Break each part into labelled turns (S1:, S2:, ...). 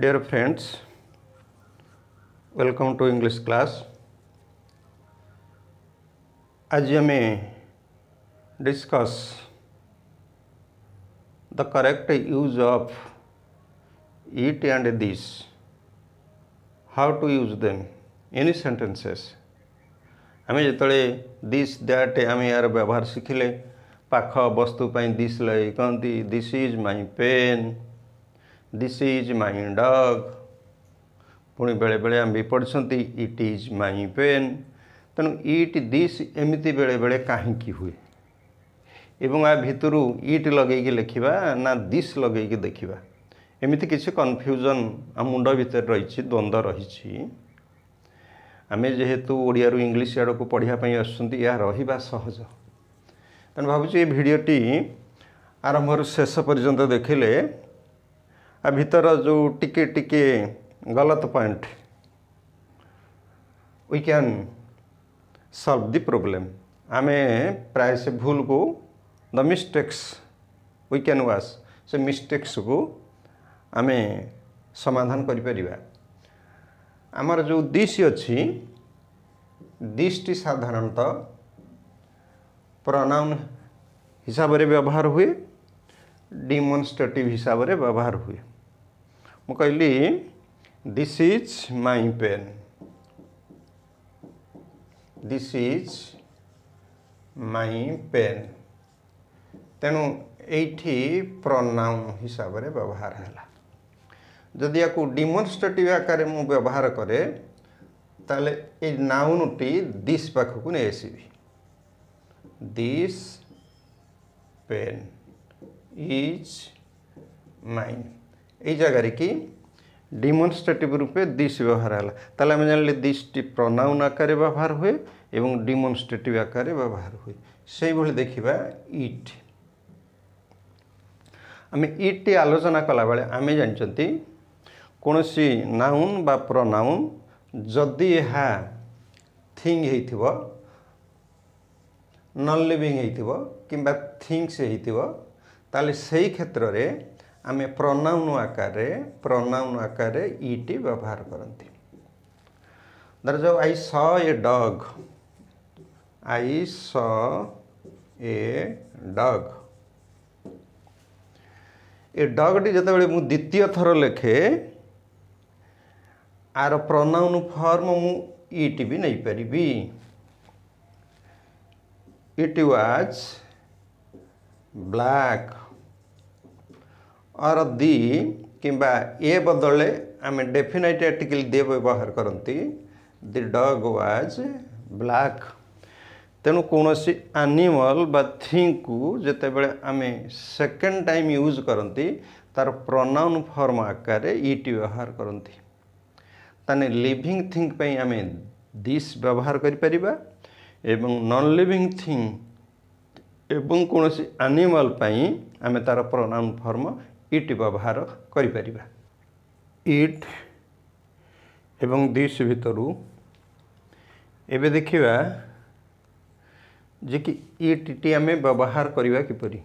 S1: Dear friends, welcome to English class. As you may discuss the correct use of it and this, how to use them in sentences. ଆମେ ଯେତେବେଳେ this that ଆମେ ଏହାର ବ୍ୟବହାର ଶିଖିଲେ ପାଖ ବସ୍ତୁ ପାଇଁ ଦିସ୍ ଲଗାଇ କହନ୍ତି this is my pen this is my dog ପୁଣି ବେଳେବେଳେ ଆମେ ବି ପଢ଼ିଛନ୍ତି ଇଟ୍ ଇଜ୍ ମାଇ ପେନ୍ ତେଣୁ ଇଟ୍ ଦିସ୍ ଏମିତି ବେଳେବେଳେ କାହିଁକି ହୁଏ ଏବଂ ଆ ଭିତରୁ ଇଟ୍ ଲଗେଇକି ଲେଖିବା ନା ଦିସ୍ ଲଗେଇକି ଦେଖିବା ଏମିତି କିଛି କନଫ୍ୟୁଜନ୍ ଆମ ମୁଣ୍ଡ ଭିତରେ ରହିଛି ଦ୍ୱନ୍ଦ୍ୱ ରହିଛି ଆମେ ଯେହେତୁ ଓଡ଼ିଆରୁ ଇଂଲିଶ ଆଡ଼କୁ ପଢ଼ିବା ପାଇଁ ଆସୁଛନ୍ତି ଏହା ରହିବା ସହଜ ତେଣୁ ଭାବୁଛି ଏ ଭିଡ଼ିଓଟି ଆରମ୍ଭରୁ ଶେଷ ପର୍ଯ୍ୟନ୍ତ ଦେଖିଲେ आ भर जो टिके टिके गलत point we can solve the problem आम प्राय से भूल को the mistakes we can wash से मिस्टेक्स को आम समाधान कर आमर जो दिश अच्छी दिशटी साधारणत प्रनाउन हिसाब से व्यवहार हुए डिमोनस्ट्रेटिव हिसाब से व्यवहार हुए ମୁଁ କହିଲି this is my pen this is my pen ତେଣୁ ଏଇଠି ପ୍ରନାଉନ୍ ହିସାବରେ ବ୍ୟବହାର ହେଲା ଯଦି ୟାକୁ ଡିମନଷ୍ଟ୍ରେଟିଭ୍ ଆକାରରେ ମୁଁ ବ୍ୟବହାର କରେ ତାହେଲେ ଏଇ ନାଉନ୍ଟି ଦିସ୍ ପାଖକୁ ନେଇ ଆସିବି ଦିସ୍ ପେନ୍ ଇଜ୍ ମାଇନ୍ এই জায়গায় কি ডিমনস্ট্রেটিভ রূপে দিস ব্যবহার হল তাহলে আমি জানলে দিসটি প্রনাউন আকারে ব্যবহার হুয়ে এবং ডিমনস্ট্রেটিভ আকারে ব্যবহার হুয়ে সেইভাবে দেখিবা ইট আমি ইটটি আলোচনা কলাবেলে আমি জাঁচি কোণী নাউন বা প্রনাউন যদি ଏହା থিঙ্গ ହେଇଥିବ নন লিভিং ହେଇଥିବ কিংবা থিঙ্গস ହେଇଥିବ তাহলে সেই ক্ষেত্রে ଆମେ ପ୍ରନାଉନ ଆକାରରେ ପ୍ରନାଉନ ଆକାରରେ ଇଟି ବ୍ୟବହାର କରନ୍ତି ଧର ଯେଉଁ ଆଇ ସ ଏ ଡଗ୍ ଆଇ ସ ଏ ଡଗ୍ ଏ ଡଗ୍ଟି ଯେତେବେଳେ ମୁଁ ଦ୍ୱିତୀୟ ଥର ଲେଖେ ଆର ପ୍ରନାଉନ ଫର୍ମ ମୁଁ ଇଟି ବି ନେଇପାରିବି ଇଟ୍ ୱାଜ୍ ବ୍ଲାକ୍ ଅର୍ ଦି କିମ୍ବା ଏ ବଦଳରେ ଆମେ ଡେଫିନାଇଟ୍ ଆର୍ଟିକିଲ୍ ଦେ ବ୍ୟବହାର କରନ୍ତି ଦି ଡଗ୍ ୱାଜ୍ ବ୍ଲାକ୍ ତେଣୁ କୌଣସି ଆନିମଲ୍ ବା ଥିଙ୍କୁ ଯେତେବେଳେ ଆମେ ସେକେଣ୍ଡ ଟାଇମ୍ ୟୁଜ୍ କରନ୍ତି ତାର ପ୍ରନାଉନ୍ ଫର୍ମ ଆକାରରେ ଇଟ୍ ବ୍ୟବହାର କରନ୍ତି ତାହେଲେ ଲିଭିଂ ଥିଙ୍ଗ ପାଇଁ ଆମେ ଦିସ୍ ବ୍ୟବହାର କରିପାରିବା ଏବଂ ନନ୍ ଲିଭିଂ ଥିଙ୍ଗ ଏବଂ କୌଣସି ଆନିମଲ୍ ପାଇଁ ଆମେ ତାର ପ୍ରନାଉନ୍ ଫର୍ମ ଇଟ୍ ବ୍ୟବହାର କରିପାରିବା ଇଟ୍ ଏବଂ ଦିସ୍ ଭିତରୁ ଏବେ ଦେଖିବା ଯେ କି ଇଟ୍ଟି ଆମେ ବ୍ୟବହାର କରିବା କିପରି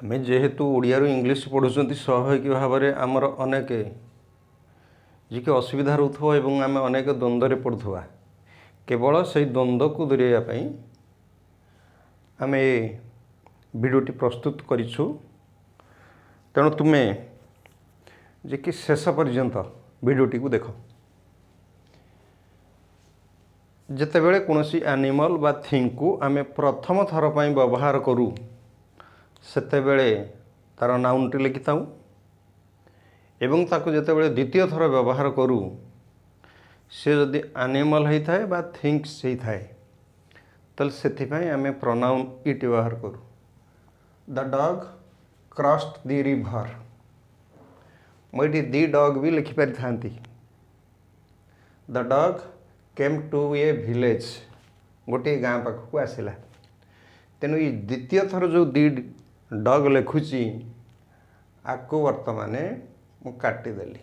S1: ଆମେ ଯେହେତୁ ଓଡ଼ିଆରୁ ଇଂଲିଶ ପଢ଼ୁଛନ୍ତି ସ୍ୱାଭାବିକ ଭାବରେ ଆମର ଅନେକ ଯିଏକି ଅସୁବିଧା ରହୁଥିବ ଏବଂ ଆମେ ଅନେକ ଦ୍ୱନ୍ଦ୍ୱରେ ପଡ଼ୁଥିବା କେବଳ ସେଇ ଦ୍ୱନ୍ଦ୍ୱକୁ ଦୂରେଇବା ପାଇଁ ଆମେ ଏ ଭିଡ଼ିଓଟି ପ୍ରସ୍ତୁତ କରିଛୁ ତେଣୁ ତୁମେ ଯେ କି ଶେଷ ପର୍ଯ୍ୟନ୍ତ ଭିଡ଼ିଓଟିକୁ ଦେଖ ଯେତେବେଳେ କୌଣସି ଆନିମଲ୍ ବା ଥିଙ୍କୁ ଆମେ ପ୍ରଥମ ଥର ପାଇଁ ବ୍ୟବହାର କରୁ ସେତେବେଳେ ତା'ର ନାଉନ୍ଟି ଲେଖିଥାଉ ଏବଂ ତାକୁ ଯେତେବେଳେ ଦ୍ୱିତୀୟ ଥର ବ୍ୟବହାର କରୁ ସେ ଯଦି ଆନିମଲ୍ ହୋଇଥାଏ ବା ଥିଙ୍କ୍ସ ହୋଇଥାଏ ତାହେଲେ ସେଥିପାଇଁ ଆମେ ପ୍ରନାଉନ୍ ଇଟ୍ ବ୍ୟବହାର କରୁ the dog crossed the river मुझे दि डग भी लिखिपारी था the dog came to a village गोटे गाँ पाखक आसला तेणु द्वितीय थर जो दि डग लिखुची आपको बर्तमान मुटिदेली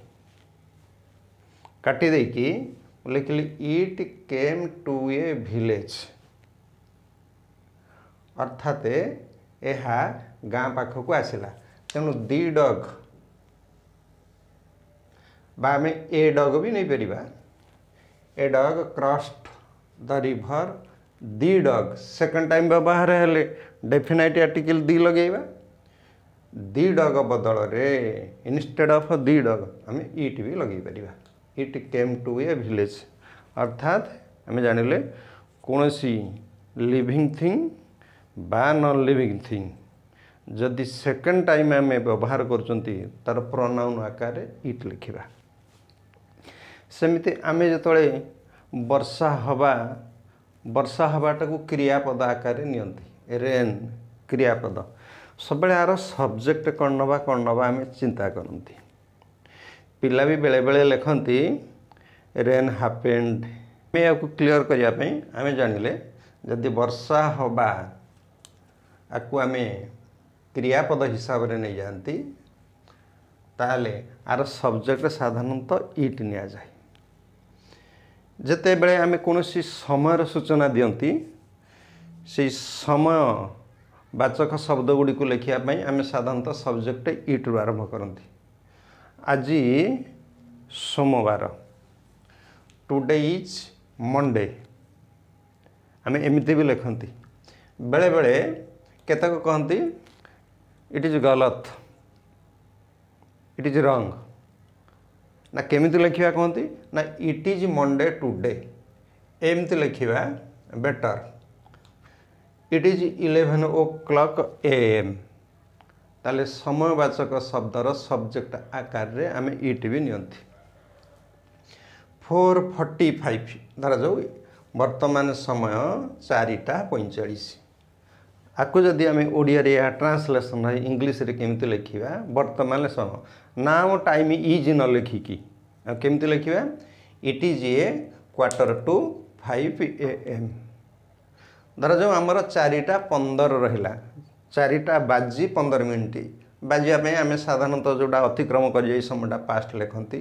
S1: काटिदे कि ली it came to a village अर्थात यह गाँ पाखक आसला तेणु दि डग बामे ए डग भी नहीं पार a dog crossed the river the dog second time व्यवहार है डेफिनेट आर्टिकल दि लगे दि डग बदल इनस्टेड अफ दि डग आम इट भी लगे पार it came to a village अर्थात आम जान लें कौन सी लिविंग थिंग बा नन लिविंग थिंग ଯଦି ସେକେଣ୍ଡ ଟାଇମ୍ ଆମେ ବ୍ୟବହାର କରୁଛନ୍ତି ତା'ର ପ୍ରନାଉନ୍ ଆକାରରେ ଇଟ୍ ଲେଖିବା ସେମିତି ଆମେ ଯେତେବେଳେ ବର୍ଷା ହେବା ବର୍ଷା ହେବାଟାକୁ କ୍ରିୟାପଦ ଆକାରରେ ନିଅନ୍ତି ରେନ୍ କ୍ରିୟାପଦ ସବୁବେଳେ ଆର ସବଜେକ୍ଟ କ'ଣ ନେବା କ'ଣ ନେବା ଆମେ ଚିନ୍ତା କରନ୍ତି ପିଲା ବି ବେଳେବେଳେ ଲେଖନ୍ତି ରେନ୍ ହାପେଣ୍ଡ ଆମେ ଏହାକୁ କ୍ଲିଅର୍ କରିବା ପାଇଁ ଆମେ ଜାଣିଲେ ଯଦି ବର୍ଷା ହେବା ଆକୁ ଆମେ କ୍ରିୟାପଦ ହିସାବରେ ନେଇଯାଆନ୍ତି ତାହେଲେ ଆର ସବଜେକ୍ଟ ସାଧାରଣତଃ ଇଟ୍ ନିଆଯାଏ ଯେତେବେଳେ ଆମେ କୌଣସି ସମୟର ସୂଚନା ଦିଅନ୍ତି ସେଇ ସମୟ ବାଚକ ଶବ୍ଦଗୁଡ଼ିକୁ ଲେଖିବା ପାଇଁ ଆମେ ସାଧାରଣତଃ ସବଜେକ୍ଟ ଇଟ୍ରୁ ଆରମ୍ଭ କରନ୍ତି ଆଜି ସୋମବାର ଟୁଡ଼େ ଇଜ୍ ମଣ୍ଡେ ଆମେ ଏମିତି ବି ଲେଖନ୍ତି ବେଳେବେଳେ କେତେକ କହନ୍ତି ଇଟ୍ ଇଜ୍ ଗଲତ୍ ଇଟ୍ ଇଜ୍ ରଙ୍ଗ ନା କେମିତି ଲେଖିବା କହନ୍ତି ନା ଇଟ୍ ଇଜ୍ ମଣ୍ଡେ ଟୁଡ଼େ ଏମିତି ଲେଖିବା better it is eleven o'clock A M ତାହେଲେ ସମୟବାଚକ ଶବ୍ଦର ସବଜେକ୍ଟ ଆକାରରେ ଆମେ ଇଟ୍ ବି ନିଅନ୍ତି ଫୋର୍ ଫର୍ଟି ଫାଇଭ୍ ଧରାଯାଉ ବର୍ତ୍ତମାନ ସମୟ ଚାରିଟା ପଇଁଚାଳିଶ ଆକୁ ଯଦି ଆମେ ଓଡ଼ିଆରେ ଏହା ଟ୍ରାନ୍ସଲେସନ୍ ଇଂଲିଶରେ କେମିତି ଲେଖିବା ବର୍ତ୍ତମାନ ଶୁଣ ନାମ ଟାଇମ୍ ଇଜ୍ ନ ଲେଖିକି ଆଉ କେମିତି ଲେଖିବା it is a quarter to five A M ଧରାଯାଉ ଆମର ଚାରିଟା ପନ୍ଦର ରହିଲା ଚାରିଟା ବାଜି ପନ୍ଦର ମିନିଟ୍ ବାଜିବା ପାଇଁ ଆମେ ସାଧାରଣତଃ ଯେଉଁଟା ଅତିକ୍ରମ କରିଯାଏ ଏଇ ସମୟଟା ପାଷ୍ଟ ଲେଖନ୍ତି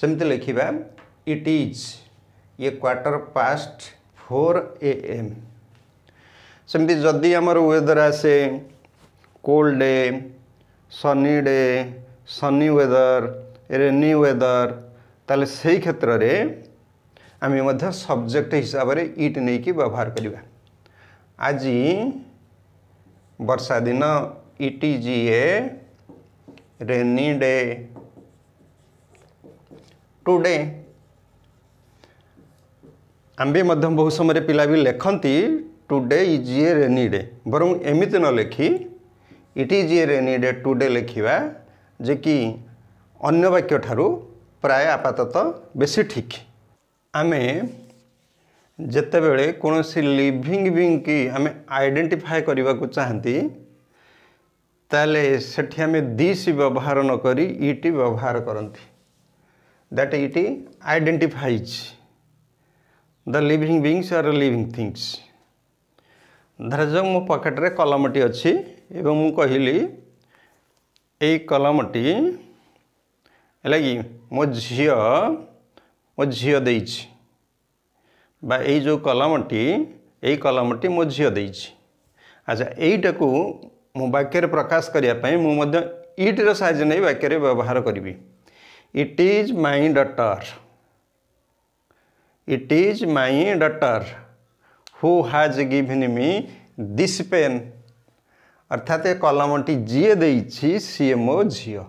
S1: ସେମିତି ଲେଖିବା it is a quarter past four A M सेमती जदि आम वेदर आसे cold day sunny day sunny weather rainy weather ताले सही क्षेत्र रे आम सब्जेक्ट हिसाब से इट नहीं कि व्यवहार करवा आज बर्षा दिन it is a rainy day today आम भी बहुत समय पिला भी लेखती today is a rainy day বরং এমিতি ন লেখি it is a rainy day today লেখিবা যে কি অন্য বাক্য ঠারু প্রায় আপাতত বেশি ঠিক আমি যেতবে কোণী লিভিং বিং কি আমি আইডেন্টিফাই করা চাহতি তাহলে সেটি আমি দিস ব্যবহার নকরি ইটি ব্যবহার করতে that it identifies the living beings are living things ଧରାଯାଉ ମୋ ପକେଟରେ କଲମଟି ଅଛି ଏବଂ ମୁଁ କହିଲି ଏଇ କଲମଟି ହେଲା କି ମୋ ଝିଅ ମୋ ଝିଅ ଦେଇଛି ବା ଏଇ ଯେଉଁ କଲମଟି ଏଇ କଲମଟି ମୋ ଝିଅ ଦେଇଛି ଆଚ୍ଛା ଏଇଟାକୁ ମୁଁ ବାକ୍ୟରେ ପ୍ରକାଶ କରିବା ପାଇଁ ମୁଁ ମଧ୍ୟ ଇଟ୍ର ସାହାଯ୍ୟ ନେଇ ବାକ୍ୟରେ ବ୍ୟବହାର କରିବି it is my daughter it is my daughter who has given me this pen অর্থাৎ এ কলমটি যিয়ে দিয়েছি সিয়ে মো ঝিও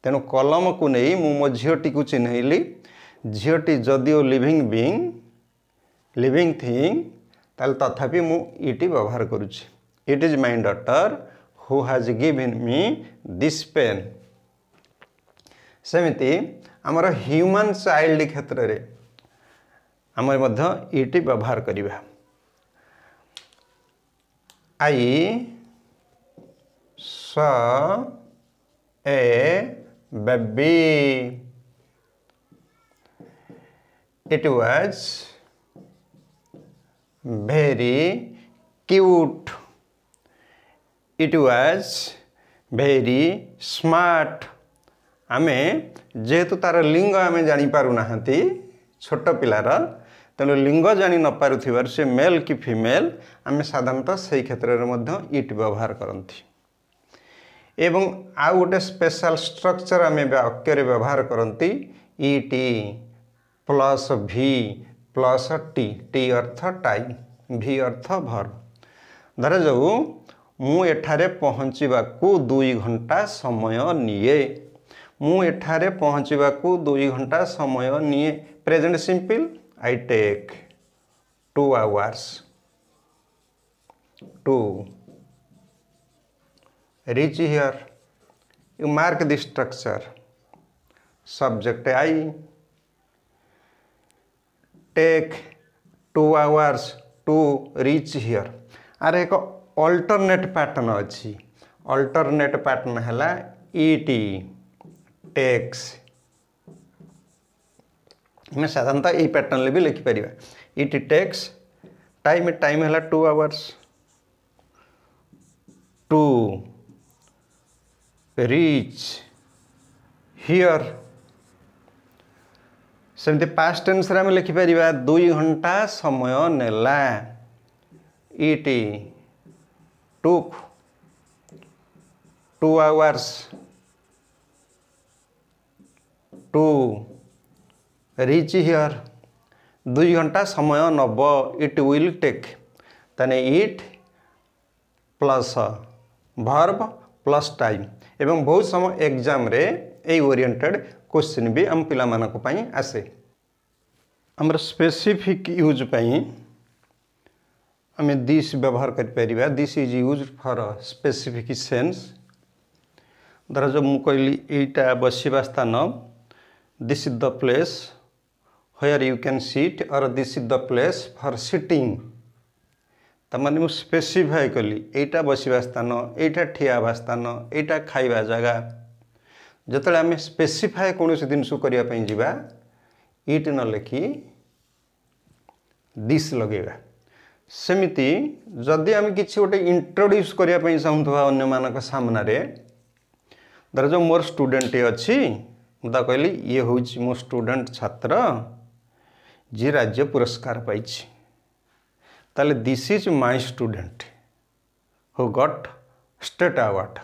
S1: তেণু কলমকু নেই মু মো ঝিওটিকে চিহ্নইলি ঝিওটি যদিও লিভিং বিং লিভিং থিং তাহলে তথাপি মু ইটি ব্যবহার করুছি it is my daughter who has given me this pen সেমিতি আমার হ্ୟୁମାନ୍ ଚାଇଲ୍ଡ କ୍ଷେତ୍ରରେ आम इटी व्यवहार करवा I saw a baby it was very cute it was very smart आमे जेहेतु तार लिंग आम जापार छोट पिलार ତେଣୁ ଲିଙ୍ଗ ଜାଣି ନପାରୁଥିବାରୁ ସେ ମେଲ୍ କି ଫିମେଲ୍ ଆମେ ସାଧାରଣତଃ ସେହି କ୍ଷେତ୍ରରେ ମଧ୍ୟ ଇଟ୍ ବ୍ୟବହାର କରନ୍ତି ଏବଂ ଆଉ ଗୋଟେ ସ୍ପେଶାଲ ଷ୍ଟ୍ରକ୍ଚର୍ ଆମେ ବାକ୍ୟରେ ବ୍ୟବହାର କରନ୍ତି ଇ ଟି ପ୍ଲସ୍ ଭି ପ୍ଲସ୍ ଟି ଟି ଅର୍ଥ ଟାଇ ଭି ଅର୍ଥ ଭର ଧରାଯାଉ ମୁଁ ଏଠାରେ ପହଞ୍ଚିବାକୁ ଦୁଇ ଘଣ୍ଟା ସମୟ ନିଏ ମୁଁ ଏଠାରେ ପହଞ୍ଚିବାକୁ ଦୁଇ ଘଣ୍ଟା ସମୟ ନିଏ present simple I take two hours to reach here. You mark the structure. Subject I take two hours to reach here. आर एक अल्टरनेट पैटर्न अच्छी अल्टरनेट पैटर्न है इट टेक्स आम साधारण ये पैटर्न भी लिखिपर इट टेक्स टाइम टाइम है two hours to reach here same past tense लिखिपर दुई घंटा समय नेला it took two hours to reach here दुई घंटा समय नब इट विल टेक ताने it plus verb plus time एवं बहुत समय एग्जाम रे ओरिएंटेड क्वेश्चन भी आम पाई आसे आमर स्पेसिफिक यूज पाई आम दिस व्यवहार कर this is use for specific sense धर जो मुझे कहली यहाँ बसवा स्थान this is the place where you can sit or this is the place for sitting ତାମାନେ ମୁଁ ସ୍ପେସିଫାଏ କଲି ଏଇଟା ବସିବା ସ୍ଥାନ ଏଇଟା ଠିଆ ହେବା ସ୍ଥାନ ଏଇଟା ଖାଇବା ଜାଗା ଯେତେବେଳେ ଆମେ ସ୍ପେସିଫାଏ କୌଣସି ଜିନିଷକୁ କରିବା ପାଇଁ ଯିବା ଇଟ୍ ନ ଲେଖି ଡିସ୍ ଲଗେଇବା ସେମିତି ଯଦି ଆମେ କିଛି ଗୋଟେ ଇଣ୍ଟ୍ରୋଡ୍ୟୁସ୍ କରିବା ପାଇଁ ଚାହୁଁଥିବା ଅନ୍ୟମାନଙ୍କ ସାମ୍ନାରେ ଧରାଯାଉ ମୋର ଷ୍ଟୁଡେଣ୍ଟଟିଏ ଅଛି ମୁଁ ତାକୁ କହିଲି ଇଏ ହେଉଛି ମୋ ଷ୍ଟୁଡେଣ୍ଟ ଛାତ୍ର যে রাজ্যে পুরস্কার পাইছে তাহলে this is my student who got state award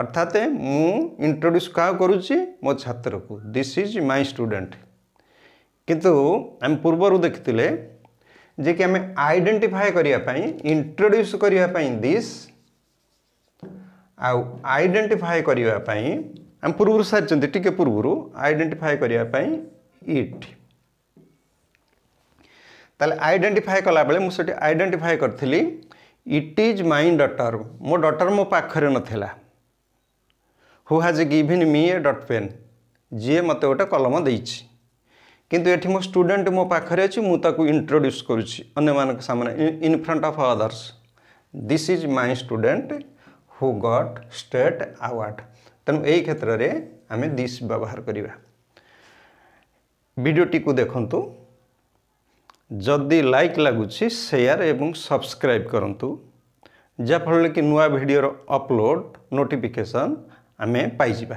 S1: অর্থাৎ মু ইন্ট্রোডিউস কাহ করুছি মো ছাত্রকু দিস ইজ মাই স্টুডেন্ট কিন্তু আমি পূর্বর দেখিলে যে কি আমি আইডেন্টিফাই করা ইন্ট্রোডিউস করা দিস ଆଉ ଆଇଡେଣ୍ଟିଫାଏ କରିବା ପାଇଁ ଆମେ ପୂର୍ବରୁ ସାରିଛନ୍ତି ଟିକେ ପୂର୍ବରୁ ଆଇଡେଣ୍ଟିଫାଏ କରିବା ପାଇଁ ଇଟ୍ ତାହେଲେ ଆଇଡେଣ୍ଟିଫାଏ କଲାବେଳେ ମୁଁ ସେଠି ଆଇଡେଣ୍ଟିଫାଏ କରିଥିଲି ଇଟ୍ ଇଜ୍ ମାଇ ଡଟର୍ ମୋ ଡଟର୍ ମୋ ପାଖରେ ନଥିଲା ହୁ ହାଜ୍ ଗିଭିନ୍ ମି ଏ ଡଟ୍ ପେନ୍ ଯିଏ ମୋତେ ଗୋଟେ କଲମ ଦେଇଛି କିନ୍ତୁ ଏଠି ମୋ ଷ୍ଟୁଡେଣ୍ଟ ମୋ ପାଖରେ ଅଛି ମୁଁ ତାକୁ ଇଣ୍ଟ୍ରୋଡ୍ୟୁସ୍ କରୁଛି ଅନ୍ୟମାନଙ୍କ ସାମ୍ନାରେ in front of others this is my student who got state award ତେଣୁ ଏହି କ୍ଷେତ୍ରରେ ଆମେ ଦିସ୍ ବ୍ୟବହାର କରିବା ଭିଡ଼ିଓଟିକୁ ଦେଖନ୍ତୁ जदि लाइक लगुच सेयार एवं सब्सक्राइब करूँ जहाँफल कि नुआ भिडर अपलोड नोटिफिकेसन आम पाई